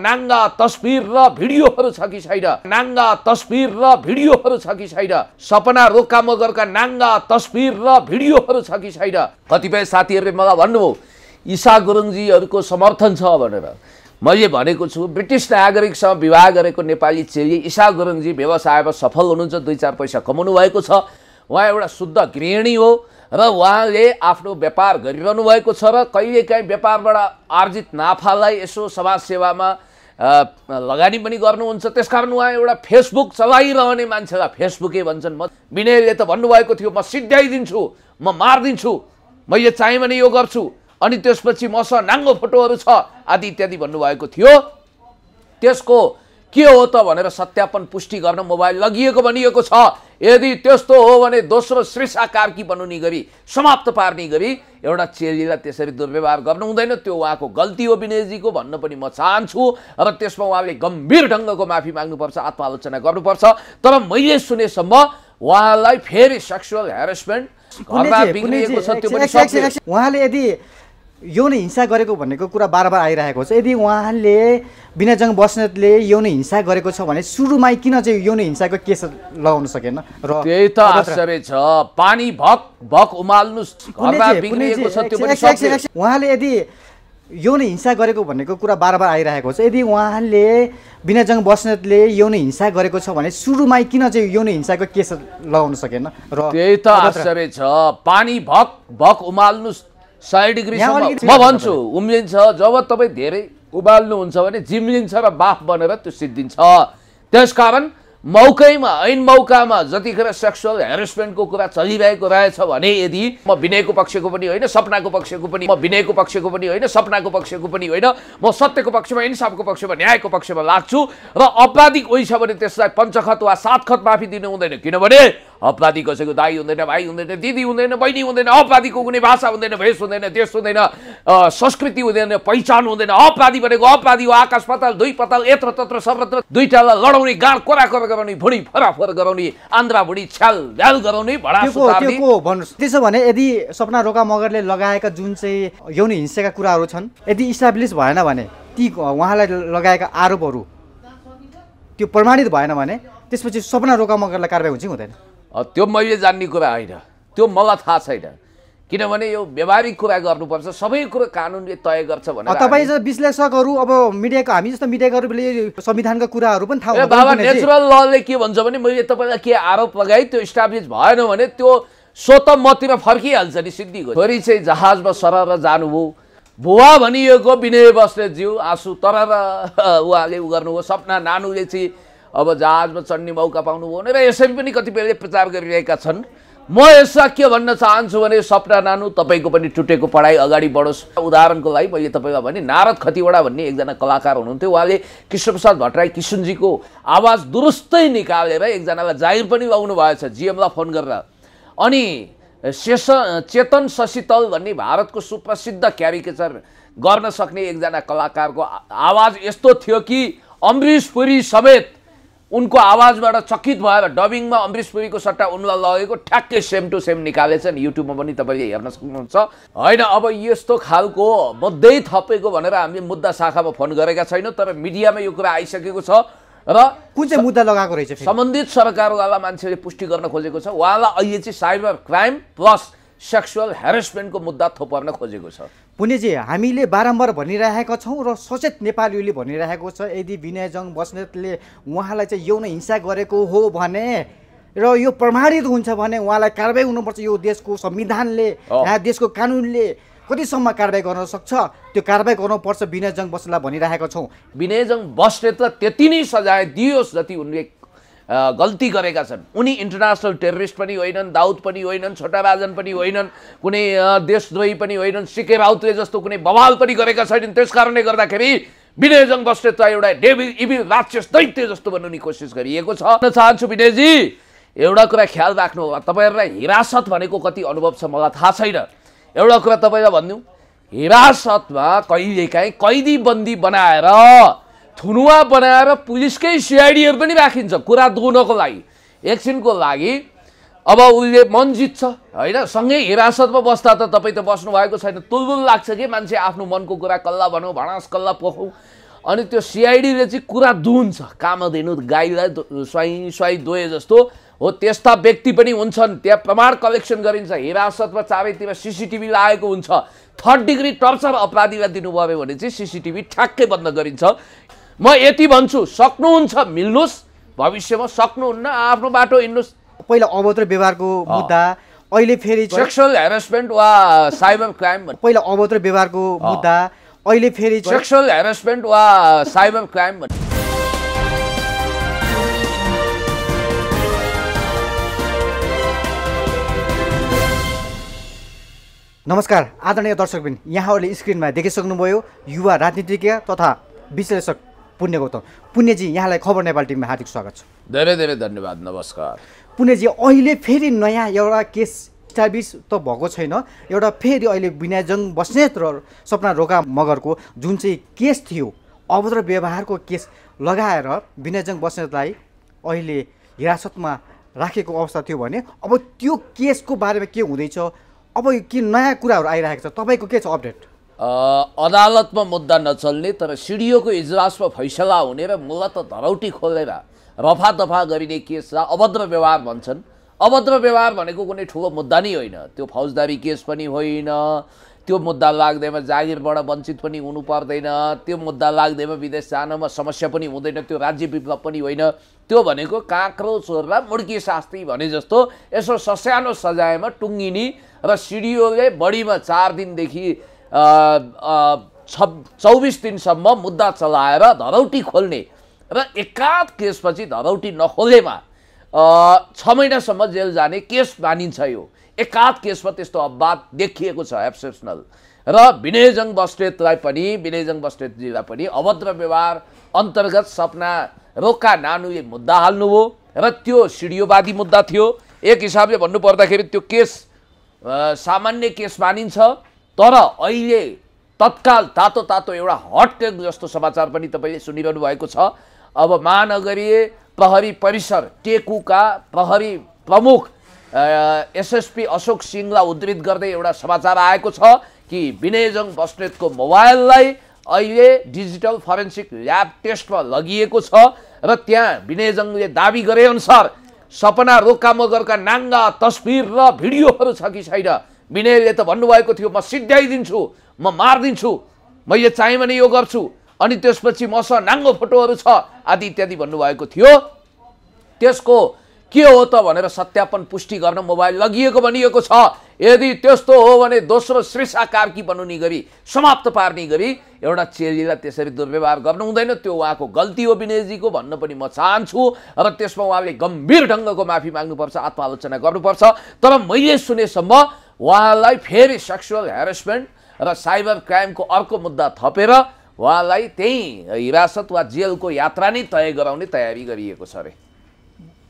नाङ्गा तस्बिर र भिडियोहरू छ कि छैन नाङ्गा तस्बिर र भिडियोहरू छ कि छैन सपना रोका मगरका नाङ्गा तस्बिर र भिडियोहरू छ कि छैन कतिपय साथीहरूले मलाई भन्नुभयो इसा गुरुङजीहरूको समर्थन छ भनेर मैले भनेको छु ब्रिटिस नागरिकसँग विवाह गरेको नेपाली चेली इसा गुरुङजी व्यवसायमा सफल हुनुहुन्छ दुई चार पैसा कमाउनु भएको छ उहाँ एउटा शुद्ध गृहिणी हो र उहाँले आफ्नो व्यापार गरिरहनु भएको छ र कहिलेकाहीँ व्यापारबाट आर्जित नाफालाई यसो समाजसेवामा लगानी पनि गर्नुहुन्छ त्यसकारण उहाँ एउटा फेसबुक चलाइरहने मान्छेलाई फेसबुकै भन्छन् म विनयले त भन्नुभएको थियो म सिद्ध्याइदिन्छु म मारिदिन्छु मैले चाहेँ भने यो गर्छु अनि त्यसपछि मसँग नाङ्गो फोटोहरू छ आदि इत्यादि भन्नुभएको थियो त्यसको के हो त भनेर सत्यापन पुष्टि गर्न मोबाइल लगिएको भनिएको छ यदि त्यस्तो हो भने दोस्रो कार्की बनाउने गरी समाप्त पार्ने गरी एउटा चेलीलाई त्यसरी दुर्व्यवहार गर्नु हुँदैन त्यो उहाँको गल्ती हो विनयजीको भन्न पनि म चाहन्छु र त्यसमा उहाँले गम्भीर ढङ्गको माफी माग्नुपर्छ आत्मालोचना गर्नुपर्छ तर मैले सुनेसम्म उहाँलाई फेरि सेक्सुअल हेरेसमेन्ट घरमा बिग्रिएको छ त्यो पनि उहाँले यदि यौन हिंसा गरेको भनेको कुरा बार बार आइरहेको छ यदि उहाँले विनयजङ बस्नेतले यौन हिंसा गरेको छ भने सुरुमै किन चाहिँ यौन हिंसाको केस लगाउन सकेन र त्यही त आश्चर्य छ पानी भक भक उमाल्नु उहाँले यदि यौन हिंसा गरेको भनेको कुरा बार बार आइरहेको छ यदि उहाँले विनयजङ बस्नेतले यौन हिंसा गरेको छ भने सुरुमै किन चाहिँ यौन हिंसाको केस लगाउन सकेन र त्यही त आश्चर्य छ पानी भक भक उमाल्नु सय डिग्रीसम्म म भन्छु उम्लिन्छ जब तपाईँ धेरै उबाल्नुहुन्छ भने जिम्लिन्छ र बाफ बनेर त्यो सिद्धिन्छ त्यस कारण मौकैमा ऐन मौकामा जतिखेर सेक्सुअल हेरेसमेन्टको कुरा चलिरहेको रहेछ भने यदि म विनयको पक्षको पनि होइन सपनाको पक्षको पनि म विनयको पक्षको पनि होइन सपनाको पक्षको पनि होइन म सत्यको पक्षमा इन्साफको पक्षमा न्यायको पक्षमा लाग्छु र अपराधिक ओ छ भने त्यसलाई पञ्चखत वा सात खत माफी दिनु हुँदैन किनभने अपराधी कसैको दाई हुँदैन भाइ हुँदैन दिदी हुँदैन बहिनी हुँदैन अपराधीको कुनै भाषा हुँदैन भेष हुँदैन देश हुँदैन संस्कृति हुँदैन पहिचान हुँदैन अपराधी भनेको अपराधी हो आकाश पताल दुई पताल यत्र तत्र सर्वत्र दुईटालाई लडाउने गाँड कोरा गराउने भुँडी फराफर गराउने आन्द्रा भुँडी छ्यालभ्याल गराउने त्यसो भने यदि सपना रोका मगरले लगाएका जुन चाहिँ यौन हिंसाका कुराहरू छन् यदि इस्टाब्लिस भएन भने ती उहाँलाई लगाएका आरोपहरू त्यो प्रमाणित भएन भने त्यसपछि सपना रोका मगरलाई कारबाही हुन्छ कि हुँदैन त्यो मैले जान्ने कुरा होइन त्यो मलाई थाहा छैन किनभने यो व्यवहारिक कुरा गर्नुपर्छ सबै कुरो कानुनले तय गर्छ भनेर तपाईँ जस्तो विश्लेषकहरू अब मिडियाको हामी जस्तो मिडियाहरूले संविधानका कुराहरू पनि थाहा बाबा नेचुरल लले के भन्छ भने मैले तपाईँलाई के आरोप लगाएँ त्यो इस्टाब्लिस भएन भने त्यो स्वत मतिर फर्किहाल्छ नि सिद्धिको छोरी चाहिँ जहाजमा सरर जानुभयो भुवा भनिएको विनय बस्नेज्यू आँसु तरर उहाँले उ गर्नुभयो सपना नानुले चाहिँ अब जहाजमा चढ्ने मौका पाउनुभयो भनेर यसरी पनि कतिपयले प्रचार गरिरहेका छन् म यसमा के भन्न चाहन्छु भने सपना नानु तपाईँको पनि टुटेको पढाइ अगाडि बढोस् उदाहरणको लागि मैले तपाईँमा भने नारद खतिवडा भन्ने एकजना कलाकार हुनुहुन्थ्यो उहाँले कृष्णप्रसाद भट्टराई किसुनजीको आवाज दुरुस्तै निकालेर एकजनालाई जाहिर पनि आउनु भएछ जिएमलाई फोन गरेर अनि शेष चेतन शशीतल भन्ने भारतको सुप्रसिद्ध क्यारिकेचर गर्न सक्ने एकजना कलाकारको आवाज यस्तो थियो कि अम्रिश पुरी समेत उनको आवाजबाट चकित भएर डबिङमा अमरीश पुरीको सट्टा उनलाई लगेको ठ्याक्कै सेम टु सेम निकालेछन् युट्युबमा पनि तपाईँले हेर्न सक्नुहुन्छ होइन अब यस्तो खालको मध्यै थपेको भनेर हामीले मुद्दा शाखामा फोन गरेका छैनौँ तर मिडियामा यो कुरा आइसकेको छ र कुन चाहिँ मुद्दा लगाएको रहेछ सम्बन्धित सरकारवाला मान्छेले पुष्टि गर्न खोजेको छ उहाँलाई अहिले चाहिँ साइबर क्राइम प्लस सेक्सुअल हेरेसमेन्टको मुद्दा थोपर्न खोजेको छ पुनेजी हामीले बारम्बार भनिरहेका छौँ र सचेत नेपालीहरूले भनिरहेको छ यदि विनयजङ बस्नेतले उहाँलाई चाहिँ यौन हिंसा गरेको हो भने र यो प्रमाणित हुन्छ भने उहाँलाई कारवाही हुनुपर्छ यो देशको संविधानले यहाँ देशको कानुनले कतिसम्म कारवाही गर्न सक्छ त्यो कारवाही गर्नुपर्छ विनयजङ बस्नेतलाई भनिरहेका छौँ विनयजङ बस्नेत त त्यति नै सजाय दियोस् जति उनले गल्ती गरेका छन् उनी इन्टरनेसनल टेरिस्ट पनि होइनन् दाउद पनि होइनन् छोटाबाजन पनि होइनन् कुनै देशद्रोही पनि होइनन् सिके राउतले जस्तो कुनै बवाल पनि गरेका छैनन् त्यस कारणले गर्दाखेरि विनयजङ बस्ने त एउटा डेभि इभी राक्षस दैत्य जस्तो बनाउने कोसिस गरिएको छ चाहन्छु विनयजी एउटा कुरा ख्याल राख्नु होला तपाईँहरूलाई हिरासत भनेको कति अनुभव छ मलाई थाहा छैन एउटा कुरा तपाईँलाई भनिदिउँ हिरासतमा कहिलेकाहीँ कैदी बन्दी बनाएर थुनुवा बनाएर पुलिसकै सिआइडीहरू पनि राखिन्छ कुरा दोहोर्नको लागि एकछिनको लागि अब उसले मन जित्छ होइन सँगै हिरासतमा बस्दा त तपाईँ त बस्नु भएको छैन तुलबुल लाग्छ कि मान्छे आफ्नो मनको कुरा कल्ला भनौँ भाँस कल्ला पोखौँ अनि त्यो सिआइडीले चाहिँ कुरा दुन्छ दिनु गाईलाई स्वाई स्वाई दोए जस्तो हो त्यस्ता व्यक्ति पनि हुन्छन् त्यहाँ प्रमाण कलेक्सन गरिन्छ हिरासतमा चारैतिर सिसिटिभी लागेको हुन्छ थर्ड डिग्री टर्चर अपराधीलाई दिनुभयो भने चाहिँ सिसिटिभी ठ्याक्कै बन्द गरिन्छ म यति भन्छु सक्नुहुन्छ मिल्नुहोस् भविष्यमा सक्नुहुन्न आफ्नो बाटो हिँड्नुहोस् पहिला अभद्र व्यवहारको मुद्दा अहिले फेरि सेक्सुअल हेरेसमेन्ट वा साइबर क्राइम पहिला अभद्र व्यवहारको मुद्दा अहिले फेरि सेक्सुअल हेरेसमेन्ट वा साइबर क्राइम नमस्कार आदरणीय दर्शकबिन यहाँहरूले स्क्रिनमा देखिसक्नुभयो युवा राजनीतिज्ञ तथा विश्लेषक पुण्य गौतम पुण्यजी यहाँलाई खबर नेपाल टिममा हार्दिक स्वागत छ धेरै धेरै धन्यवाद नमस्कार पुण्यजी अहिले फेरि नयाँ एउटा केस इस्टाब्लिस त भएको छैन एउटा फेरि अहिले विनयजङ बस्नेत र सपना रोका मगरको जुन चाहिँ केस थियो अभद्र व्यवहारको केस लगाएर विनयजङ बस्नेतलाई अहिले हिरासतमा राखेको अवस्था थियो भने अब त्यो केसको बारेमा के हुँदैछ अब के नयाँ कुराहरू आइरहेको छ तपाईँको के छ अपडेट अदालतमा मुद्दा नचल्ने तर सिडिओको इजलासमा फैसला हुने र मूलत धरौटी खोलेर रफा दफा गरिने केसलाई अभद्र व्यवहार भन्छन् अभद्र व्यवहार भनेको कुनै ठुलो मुद्दा नै होइन त्यो फौजदारी केस पनि होइन त्यो मुद्दा लाग्दैमा जागिरबाट वञ्चित पनि हुनु पर्दैन त्यो मुद्दा लाग्दैमा विदेश जानमा समस्या पनि हुँदैन त्यो राज्य विप्लव पनि होइन त्यो भनेको काँक्रो चोरलाई मुड्की शास्ति भने जस्तो यसो ससानो सजायमा टुङ्गिनी र सिडिओले बढीमा चार दिनदेखि छ चौबिस दिनसम्म मुद्दा चलाएर धरौटी खोल्ने र एकाध केसपछि धरौटी नखोलेमा छ महिनासम्म जेल जाने केस मानिन्छ यो एकाध केसमा त्यस्तो अपवाद देखिएको छ एक्सेप्सनल र विनयजङ बस्नेतलाई पनि विनयजङ बस्नेतजीलाई पनि अभद्र व्यवहार अन्तर्गत सपना रोका नानुले मुद्दा हाल्नुभयो र त्यो सिडियोवादी मुद्दा थियो एक हिसाबले भन्नुपर्दाखेरि त्यो केस सामान्य केस मानिन्छ तर अहिले तत्काल तातो तातो एउटा हट हटकेक जस्तो समाचार पनि तपाईँले सुनिरहनु भएको छ अब महानगरीय प्रहरी परिसर टेकुका प्रहरी प्रमुख एसएसपी अशोक सिंहलाई उद्धित गर्दै एउटा समाचार आएको छ कि विनयजङ बस्नेतको मोबाइललाई अहिले डिजिटल फरेन्सिक ल्याब टेस्टमा लगिएको छ र त्यहाँ विनयजङले दावी गरेअनुसार सपना रोका मगरका नाङ्गा तस्बिर र भिडियोहरू छ कि छैन विनयले त भन्नुभएको थियो म सिद्ध्याइदिन्छु म मारिदिन्छु यो चाहेँ भने यो गर्छु अनि त्यसपछि मसँग नाङ्गो फोटोहरू छ आदि इत्यादि भन्नुभएको थियो त्यसको के हो त भनेर सत्यापन पुष्टि गर्न मोबाइल लगिएको भनिएको छ यदि त्यस्तो हो भने दोस्रो श्रेष्ठ कार्की बनाउने गरी समाप्त पार्ने गरी एउटा चेलीलाई त्यसरी दुर्व्यवहार गर्नु हुँदैन त्यो उहाँको गल्ती हो विनयजीको भन्न पनि म चाहन्छु र त्यसमा उहाँले गम्भीर ढङ्गको माफी माग्नुपर्छ आत्मालोचना गर्नुपर्छ तर मैले सुनेसम्म उहाँलाई फेरि सेक्सुअल हेरेसमेन्ट र साइबर क्राइमको अर्को मुद्दा थपेर उहाँलाई त्यही हिरासत वा जेलको यात्रा नै तय गराउने तयारी गरिएको छ अरे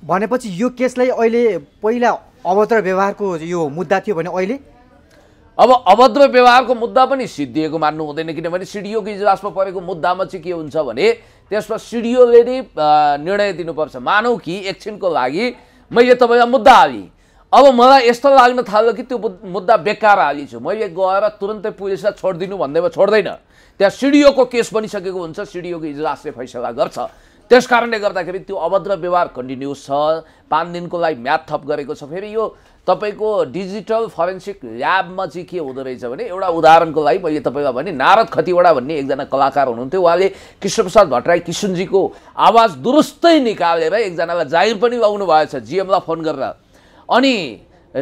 भनेपछि यो केसलाई अहिले पहिला अभद्र व्यवहारको यो मुद्दा थियो भने अहिले अब अभद्र व्यवहारको मुद्दा पनि सिद्धिएको मान्नु हुँदैन किनभने सिडिओको इजलासमा परेको मुद्दामा चाहिँ के हुन्छ भने त्यसमा सिडिओले नै निर्णय दिनुपर्छ मानौ कि एकछिनको लागि मैले तपाईँलाई मुद्दा हालेँ अब मलाई यस्तो लाग्न थाल्यो कि त्यो मुद्दा बेकार हाली मैले गएर तुरन्तै पुलिसलाई छोडिदिनु भन्दैमा छोड्दैन त्यहाँ सिडिओको केस बनिसकेको हुन्छ सिडिओको इजलासले फैसला गर्छ त्यस कारणले गर्दाखेरि त्यो अभद्र व्यवहार कन्टिन्युस छ पाँच दिनको लागि म्याथ थप गरेको छ फेरि यो तपाईँको डिजिटल फरेन्सिक ल्याबमा चाहिँ के हुँदो रहेछ भने एउटा उदाहरणको लागि मैले तपाईँलाई भने नारद खतिवडा भन्ने एकजना कलाकार हुनुहुन्थ्यो उहाँले कृष्णप्रसाद भट्टराई किशुनजीको आवाज दुरुस्तै निकालेर एकजनालाई जाहिर पनि भएको भएछ जिएमलाई फोन गरेर अनि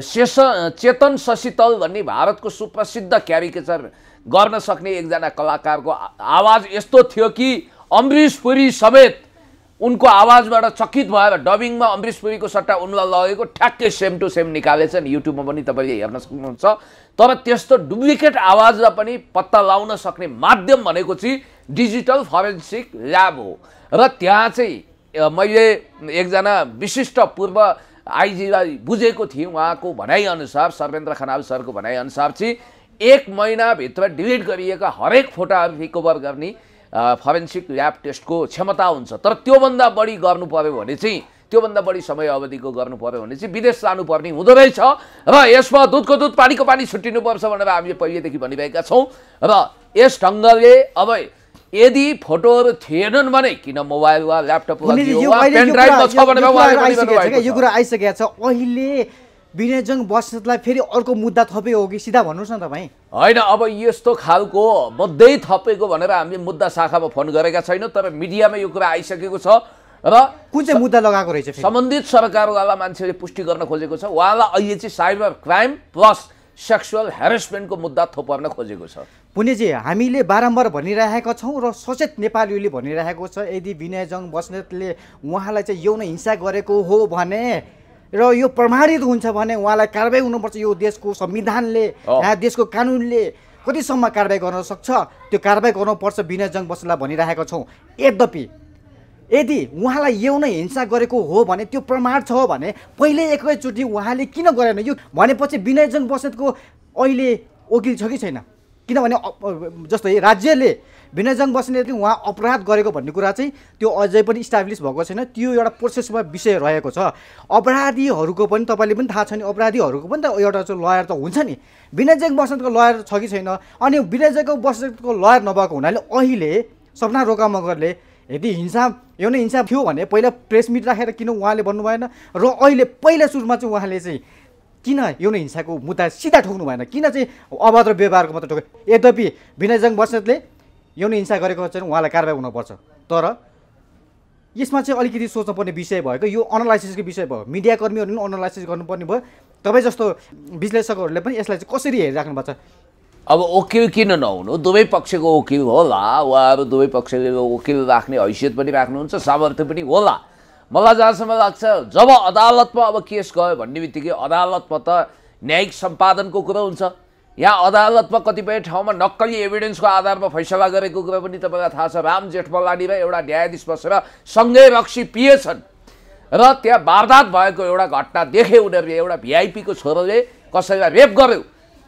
शेष चेतन शशीतल भन्ने भारतको सुप्रसिद्ध क्यारिकेचर गर्न सक्ने एकजना कलाकारको आवाज यस्तो थियो कि अम्बरीश पुरी समेत उनको आवाजबाट चकित भएर डबिङमा अमरीश पुरीको सट्टा उनलाई लगेको ठ्याक्कै सेम टु सेम निकालेछन् युट्युबमा पनि तपाईँले हेर्न सक्नुहुन्छ तर त्यस्तो डुप्लिकेट आवाजलाई पनि पत्ता लाउन सक्ने माध्यम भनेको चाहिँ डिजिटल फरेन्सिक ल्याब हो र त्यहाँ चाहिँ मैले एकजना विशिष्ट पूर्व आइजीलाई बुझेको थिएँ उहाँको भनाइअनुसार सर्वेन्द्र खनाल सरको भनाइअनुसार चाहिँ एक महिनाभित्र डिलिट गरिएका हरेक फोटाहरू रिकभर गर्ने फरेन्सिक ल्याब टेस्टको क्षमता हुन्छ तर त्योभन्दा बढी गर्नु पऱ्यो भने चाहिँ त्योभन्दा बढी समय अवधिको गर्नु पऱ्यो भने चाहिँ विदेश जानुपर्ने हुँदो रहेछ र यसमा दुधको दुध पानीको पानी छुट्टिनुपर्छ भनेर हामीले पहिलेदेखि भनिरहेका छौँ र यस ढङ्गले अब यदि फोटोहरू थिएनन् भने किन मोबाइल वा ल्यापटप यो कुरा आइसकेको छ अहिले विनयजङ बस्नेतलाई फेरि अर्को मुद्दा थपे हो कि सिधा भन्नुहोस् न तपाईँ होइन अब यस्तो खालको मध्यै थपेको भनेर हामीले मुद्दा शाखामा फोन गरेका छैनौँ तर मिडियामा यो कुरा आइसकेको छ र कुन चाहिँ मुद्दा लगाएको रहेछ सम्बन्धित सरकारवाला मान्छेले पुष्टि गर्न खोजेको छ उहाँलाई अहिले चाहिँ साइबर क्राइम प्लस सेक्सुअल हेरेसमेन्टको मुद्दा थोपर्न खोजेको छ पुनेजी हामीले बारम्बार भनिरहेका छौँ र सचेत नेपालीले भनिरहेको छ यदि विनयजङ बस्नेतले उहाँलाई चाहिँ यौन हिंसा गरेको हो भने र यो प्रमाणित हुन्छ भने उहाँलाई कारवाही हुनुपर्छ यो देशको संविधानले यहाँ देशको कानुनले कतिसम्म कारवाही गर्न सक्छ त्यो कारवाही गर्नुपर्छ विनय जङबसलाई भनिरहेका छौँ यद्यपि यदि उहाँलाई यौन हिंसा गरेको हो भने त्यो प्रमाण छ भने पहिल्यै एकैचोटि उहाँले किन गरेन यो भनेपछि विनयजङ बसेतको अहिले वकिल छ कि छैन किनभने जस्तै राज्यले विनयजङ बस्नेतले उहाँ अपराध गरेको भन्ने कुरा चाहिँ त्यो अझै पनि इस्टाब्लिस भएको छैन त्यो एउटा प्रोसेसमा विषय रहेको छ अपराधीहरूको पनि तपाईँले पनि थाहा छ नि अपराधीहरूको पनि त एउटा चाहिँ लयर त हुन्छ नि विनयजङ बस्नेतको लयर छ कि छैन अनि विनयजङ बस्नेतको लयर नभएको हुनाले अहिले सपना रोका मगरले यदि हिंसा यो नै हिंसा थियो भने पहिला प्रेस मिट राखेर किन उहाँले भन्नु भएन र अहिले पहिला सुरुमा चाहिँ उहाँले चाहिँ किन यो नै हिंसाको मुद्दा सिधा ठोक्नु भएन किन चाहिँ अभद्र व्यवहारको मात्र ठोक्यो यद्यपि विनयजङ बस्नेतले यौन हिंसा गरेको चाहिँ उहाँलाई कारवाही हुनुपर्छ तर यसमा चाहिँ अलिकति सोच्नुपर्ने विषय भएको यो अनालाइसिसको विषय भयो मिडियाकर्मीहरूले पनि अनालाइसिस गर्नुपर्ने भयो तपाईँ जस्तो विश्लेषकहरूले पनि यसलाई चाहिँ कसरी हेरिराख्नु अब वकिल किन नहुनु दुवै पक्षको वकिल होला वा दुवै पक्षले वकिल राख्ने हैसियत पनि राख्नुहुन्छ सामर्थ्य पनि होला मलाई जहाँसम्म लाग्छ जब अदालतमा अब केस गयो भन्ने बित्तिकै अदालतमा त न्यायिक सम्पादनको कुरो हुन्छ यहाँ अदालतमा कतिपय ठाउँमा नक्कली एभिडेन्सको आधारमा फैसला गरेको कुरा पनि तपाईँलाई थाहा छ राम जेठमलानी र एउटा न्यायाधीश बसेर सँगै रक्सी पिएछन् र त्यहाँ वारदात भएको एउटा घटना देखे उनीहरूले एउटा भिआइपीको छोरोले कसैलाई रेप गर्यो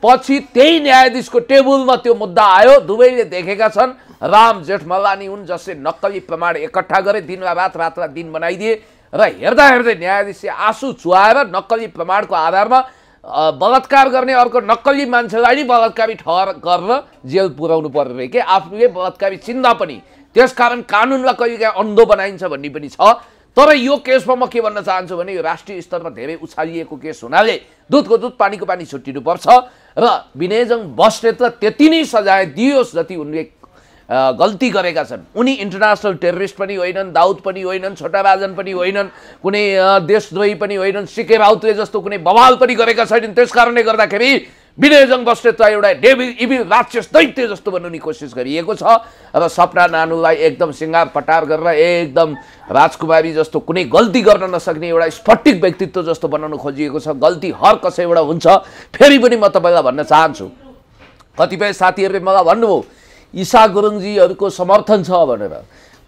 पछि त्यही न्यायाधीशको टेबुलमा त्यो मुद्दा आयो दुवैले देखेका छन् राम जेठमलानी हुन् जसले नक्कली प्रमाण एकट्ठा गरे दिनमा रात रातलाई दिन बनाइदिए र हेर्दा हेर्दै न्यायाधीशले आँसु चुहाएर नक्कली प्रमाणको आधारमा बलात्कार गर्ने अर्को नक्कली मान्छेलाई नै बलात्कारी ठहर गरेर जेल पुर्याउनु पर्ने के आफूले बलात्कारी चिन्दा पनि त्यसकारण कानुनलाई कहिलेकाहीँ अन्धो बनाइन्छ भन्ने पनि छ तर यो केसमा म के भन्न चाहन्छु भने यो राष्ट्रिय स्तरमा धेरै उछालिएको केस हुनाले दुधको दुध पानीको पानी छुट्टिनुपर्छ र विनयजङ त त्यति नै सजाय दियोस् जति उनले गल्ती गरेका छन् उनी इन्टरनेसनल टेरिस्ट पनि होइनन् दाउद पनि होइनन् छोटा बाजन पनि होइनन् कुनै देशद्रोही पनि होइनन् सिके राउतले जस्तो कुनै बवाल पनि गरेका छैनन् त्यस कारणले गर्दाखेरि विनयजङ त एउटा डेभि इभि राक्षस दैत्य जस्तो बनाउने कोसिस गरिएको छ र सपना नानुलाई एकदम सिङ्गार पटार गरेर एकदम राजकुमारी जस्तो कुनै गल्ती गर्न नसक्ने एउटा स्फटिक व्यक्तित्व जस्तो बनाउन खोजिएको छ गल्ती हर कसैबाट हुन्छ फेरि पनि म तपाईँलाई भन्न चाहन्छु कतिपय साथीहरूले मलाई भन्नुभयो ईसा गुरुङजीहरूको समर्थन छ भनेर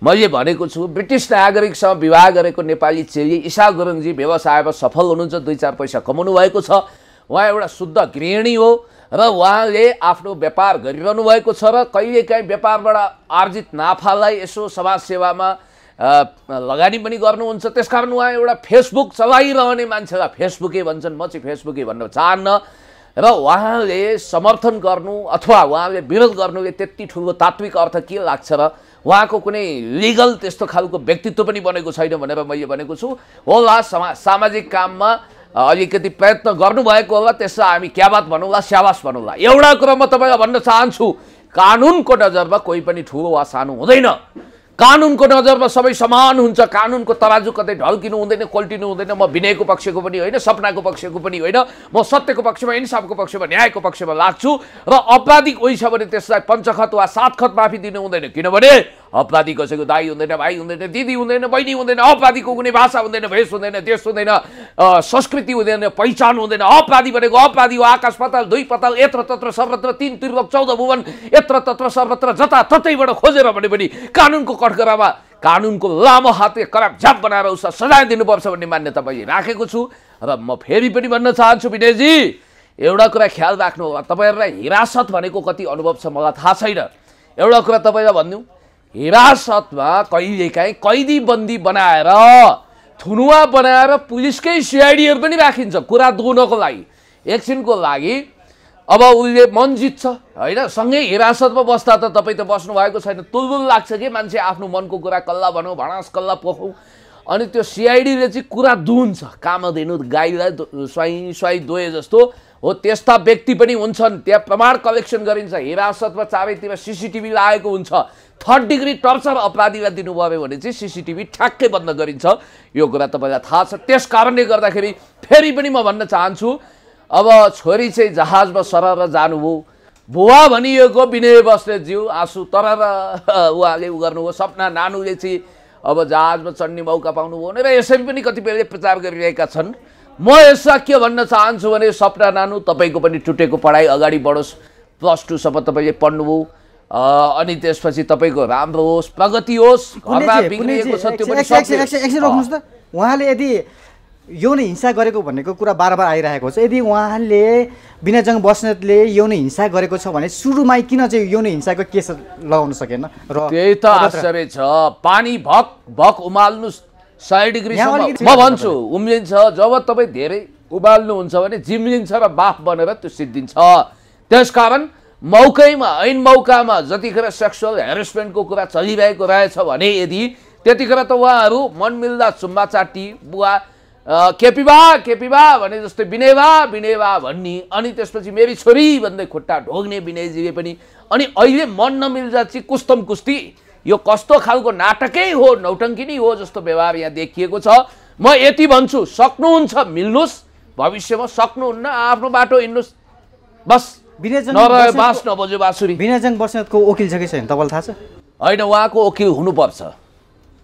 मैले भनेको छु ब्रिटिस नागरिकसँग विवाह गरेको नेपाली चेली ईसा गुरुङजी व्यवसायमा सफल हुनुहुन्छ दुई चार पैसा कमाउनु भएको छ उहाँ एउटा शुद्ध गृहिणी हो र उहाँले आफ्नो व्यापार गरिरहनु भएको छ र कहिलेकाहीँ व्यापारबाट आर्जित नाफालाई यसो समाजसेवामा लगानी पनि गर्नुहुन्छ त्यसकारण उहाँ एउटा फेसबुक चलाइरहने मान्छेलाई फेसबुकै भन्छन् म चाहिँ फेसबुकै भन्न चाहन्न र उहाँले समर्थन गर्नु अथवा उहाँले विरोध गर्नु त्यति ठुलो तात्विक अर्थ के लाग्छ र उहाँको कुनै लिगल त्यस्तो खालको व्यक्तित्व पनि बनेको छैन भनेर मैले भनेको छु होला समा सामाजिक काममा अलिकति प्रयत्न गर्नुभएको होला त्यसलाई हामी क्या बात भनौँला स्यावास भनौँला एउटा कुरा म तपाईँलाई भन्न चाहन्छु कानुनको नजरमा कोही पनि ठुलो वा सानो हुँदैन कानुनको नजरमा सबै समान हुन्छ कानुनको तराजु कतै ढल्किनु हुँदैन कोल्टिनु हुँदैन म विनयको पक्षको पनि होइन सपनाको पक्षको पनि होइन म सत्यको पक्षमा इन्साफको पक्षमा न्यायको पक्षमा लाग्छु र अपराधिक ओइ भने त्यसलाई पञ्चखत वा सात खत माफी दिनु हुँदैन किनभने अपराधी कसैको दाई हुँदैन भाइ हुँदैन दिदी हुँदैन बहिनी हुँदैन अपराधीको कुनै भाषा हुँदैन भेष हुँदैन देश हुँदैन संस्कृति हुँदैन पहिचान हुँदैन अपराधी भनेको अपराधी हो आकाश पताल दुई पताल यत्र तत्र सर्वत्र तिन त्रिलोक चौध भुवन यत्र तत्र सर्वत्र जताततैबाट खोजेर भने पनि कानुनको कठघरामा कानुनको लामो हातले कराप झाप बनाएर उसलाई सजाय दिनुपर्छ भन्ने मान्यता मैले राखेको छु र म फेरि पनि भन्न चाहन्छु विनयजी एउटा कुरा ख्याल राख्नु होला तपाईँहरूलाई हिरासत भनेको कति अनुभव छ मलाई थाहा छैन एउटा कुरा तपाईँलाई भनिदिउँ हिरासतमा कहिलेकाहीँ कैदी बन्दी बनाएर थुनुवा बनाएर पुलिसकै सिआइडीहरू पनि राखिन्छ कुरा दोहोर्नको लागि एकछिनको लागि अब उसले मन जित्छ होइन सँगै हिरासतमा बस्दा त तपाईँ त बस्नु भएको छैन तुलबुल लाग्छ कि मान्छे आफ्नो मनको कुरा कल्ला भनौँ भाँस कल्ला पोखौँ अनि त्यो सिआइडीले चाहिँ कुरा काम दिनु गाईलाई स्वाई स्वाई दोए जस्तो हो त्यस्ता व्यक्ति पनि हुन्छन् त्यहाँ प्रमाण कलेक्सन गरिन्छ हिरासतमा चारैतिर सिसिटिभी लागेको हुन्छ थर्ड डिग्री टर्चर अपराधीलाई दिनुभयो भने चाहिँ सिसिटिभी ठ्याक्कै बन्द गरिन्छ यो कुरा तपाईँलाई थाहा छ त्यस कारणले गर्दाखेरि फेरि पनि म भन्न चाहन्छु अब छोरी चाहिँ जहाजमा सरर जानुभयो भुवा भनिएको विनय बस्नेतज्यू आँसु तरर उहाँले उ गर्नुभयो सपना नानुले चाहिँ अब जहाजमा चढ्ने मौका पाउनुभयो भनेर यसरी पनि कतिपयले प्रचार गरिरहेका छन् म यसमा के भन्न चाहन्छु भने सपना नानु तपाईँको पनि टुटेको पढाइ अगाडि बढोस् प्लस टूसम्म तपाईँले पढ्नुभयो अनि त्यसपछि तपाईँको राम्रो होस् प्रगति होस् त उहाँले यदि यौन हिंसा गरेको भनेको कुरा बार बार आइरहेको छ यदि उहाँले विनयजङ बस्नेतले यौन हिंसा गरेको छ भने सुरुमा किन चाहिँ यौन हिंसाको केस लगाउन सकेन र त्यही त आश्चर्य छ पानी भक भक उमाल्नुहोस् सय डिग्री म भन्छु उम्लिन्छ जब तपाईँ धेरै उबाल्नुहुन्छ भने जिम्लिन्छ र बाफ बनेर त्यो सिद्धिन्छ त्यस कारण मौकैमा ऐन मौकामा जतिखेर सेक्सुअल हेरेसमेन्टको कुरा चलिरहेको रहेछ भने यदि त्यतिखेर त उहाँहरू मन मिल्दा चुम्बा चाटी बुवा केपिबा केपिबा भने जस्तै विनेवा विनयवा भन्ने अनि त्यसपछि मेरी छोरी भन्दै खुट्टा ढोग्ने विनयजीले पनि अनि अहिले मन नमिल्दा चाहिँ कुस्तम कुस्ती यो कस्तो खालको नाटकै हो नौटङ्की नै हो जस्तो व्यवहार यहाँ देखिएको छ म यति भन्छु सक्नुहुन्छ मिल्नुहोस् भविष्यमा सक्नुहुन्न आफ्नो बाटो हिँड्नुहोस् बस बाँस नबोज्यो बाँसुरी बस्नेतको वकिल छ कि छैन तपाईँलाई थाहा छ होइन उहाँको वकिल हुनुपर्छ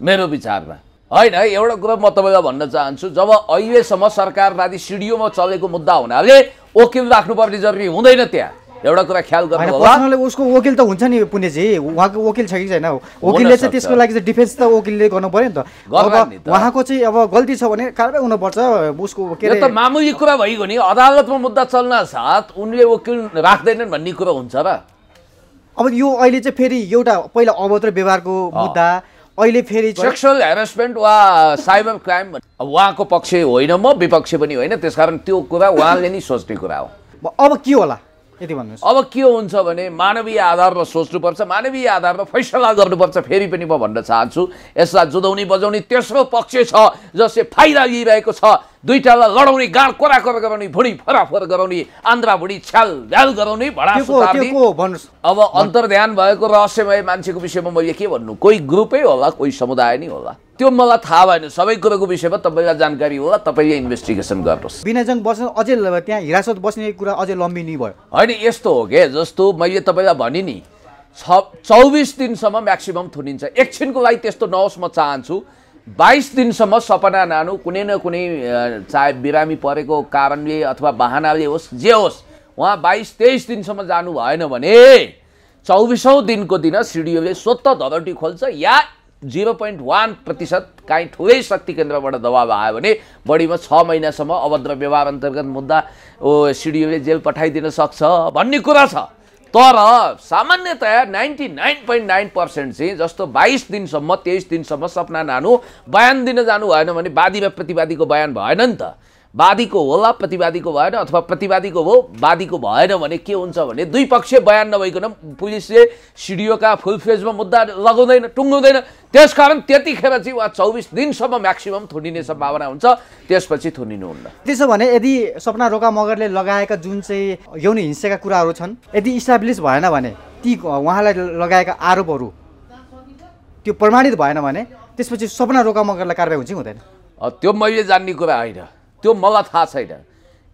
मेरो विचारमा होइन एउटा कुरा म तपाईँलाई भन्न चाहन्छु जब अहिलेसम्म सरकारवादी सिडिओमा चलेको मुद्दा हुनाले वकिल राख्नुपर्ने जरुरी हुँदैन त्यहाँ एउटा कुरा ख्याल गर्नु उसको वकिल त हुन्छ नि पुण्यजी उहाँको वकिल छ कि छैन वकिलले चाहिँ त्यसको लागि चाहिँ डिफेन्स त वकिलले गर्नु पऱ्यो नि त उहाँको चाहिँ अब गल्ती छ भने कारवाही हुनुपर्छ उसको त मामुली कुरा भइगयो नि अदालतमा मुद्दा चल्न साथ उनले वकिल राख्दैनन् भन्ने कुरा हुन्छ र अब यो अहिले चाहिँ फेरि एउटा पहिला अभद्र व्यवहारको मुद्दा अहिले फेरि सेक्सुअल हेरासमेन्ट वा साइबर क्राइम उहाँको पक्ष होइन म विपक्ष पनि होइन त्यसकारण त्यो कुरा उहाँले नै सोच्ने कुरा हो अब के होला यति अब के हुन्छ भने मानवीय आधारमा सोच्नुपर्छ मानवीय आधारमा फैसला गर्नुपर्छ फेरि पनि म भन्न चाहन्छु यसलाई जुदाउने बजाउने तेस्रो पक्ष छ जसले फाइदा लिइरहेको छ दुईटालाई लडाउने गाड कोरा कोरा गराउने भुँडी फराफर गराउने आन्द्रा भुँडी छ्याल गराउने भडा अब अन्तर्ध्यान भएको रहस्यमय मान्छेको विषयमा मैले के भन्नु कोही ग्रुपै होला कोही समुदाय नै होला त्यो मलाई थाहा भएन सबै कुरोको विषयमा तपाईँलाई जानकारी होला तपाईँले इन्भेस्टिगेसन गर्नुहोस् विनयजङ बस्ने अझै त्यहाँ हिरासत बस्ने कुरा अझै लम्बी नै भयो होइन यस्तो हो क्या जस्तो मैले तपाईँलाई भने नि छ चौबिस दिनसम्म म्याक्सिमम् थुनिन्छ एकछिनको लागि त्यस्तो नहोस् म चाहन्छु बाइस दिनसम्म सपना नानु कुनै न कुनै चाहे बिरामी परेको कारणले अथवा बाहनाले होस् जे होस् उहाँ बाइस तेइस दिनसम्म जानु भएन भने चौबिसौँ दिनको दिन सिडिओले स्वत धरौटी खोल्छ या जिरो पोइन्ट वान प्रतिशत काहीँ ठुलै शक्ति केन्द्रबाट दबाब आयो भने बढीमा छ महिनासम्म अभद्र व्यवहार अन्तर्गत मुद्दा ओ सिडिओले जेल पठाइदिन सक्छ भन्ने कुरा छ तर सामान्यतया ninety nine point nine percent चाहिँ जस्तो बाइस दिनसम्म तेइस दिनसम्म सपना नानु बयान दिन जानु भएन भने वादीमा प्रतिवादीको बयान भएन नि त वादीको होला प्रतिवादीको भएन अथवा प्रतिवादीको हो वादीको भएन भने के हुन्छ भने दुई पक्ष बयान नभइकन पुलिसले सिडिओका फुल फेजमा मुद्दा लगाउँदैन टुङ्गाउँदैन त्यस कारण त्यतिखेर चाहिँ वा चौबिस दिनसम्म म्याक्सिमम् थुनिने सम्भावना हुन्छ त्यसपछि थुनिनुहुन्न त्यसो भने यदि सपना रोका मगरले लगाएका जुन चाहिँ यौन हिंसाका कुराहरू छन् यदि इस्टाब्लिस भएन भने ती उहाँलाई लगाएका आरोपहरू त्यो प्रमाणित भएन भने त्यसपछि सपना रोका मगरलाई कारवाही हुन्छ कि हुँदैन त्यो मैले जान्ने कुरा होइन त्यो मलाई थाहा छैन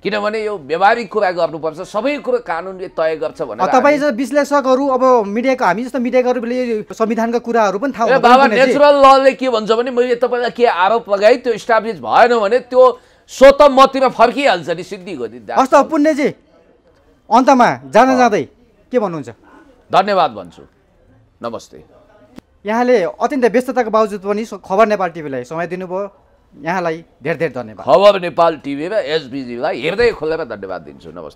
किनभने यो व्यवहारिक कुरा गर्नुपर्छ सबै कुरो कानुनले तय गर्छ भनेर तपाईँ विश्लेषकहरू अब मिडियाको हामी जस्तो मिडियाकहरूले संविधानका कुराहरू पनि थाहा बाबा नेचुरल लले के भन्छ भने मैले तपाईँलाई के आरोप लगाएँ त्यो इस्टाब्लिस भएन भने त्यो स्वत मतीमा फर्किहाल्छ नि सिद्धिको हस् त पुण्यजी अन्तमा जाँदा जाँदै के भन्नुहुन्छ धन्यवाद भन्छु नमस्ते यहाँले अत्यन्त व्यस्तताको बावजुद पनि खबर नेपाल टिभीलाई समय दिनुभयो यहाँलाई धेरै धेरै धन्यवाद खबर नेपाल टिभी र एसबिजीलाई हेर्दै खोलेर धन्यवाद दिन्छु नमस्ते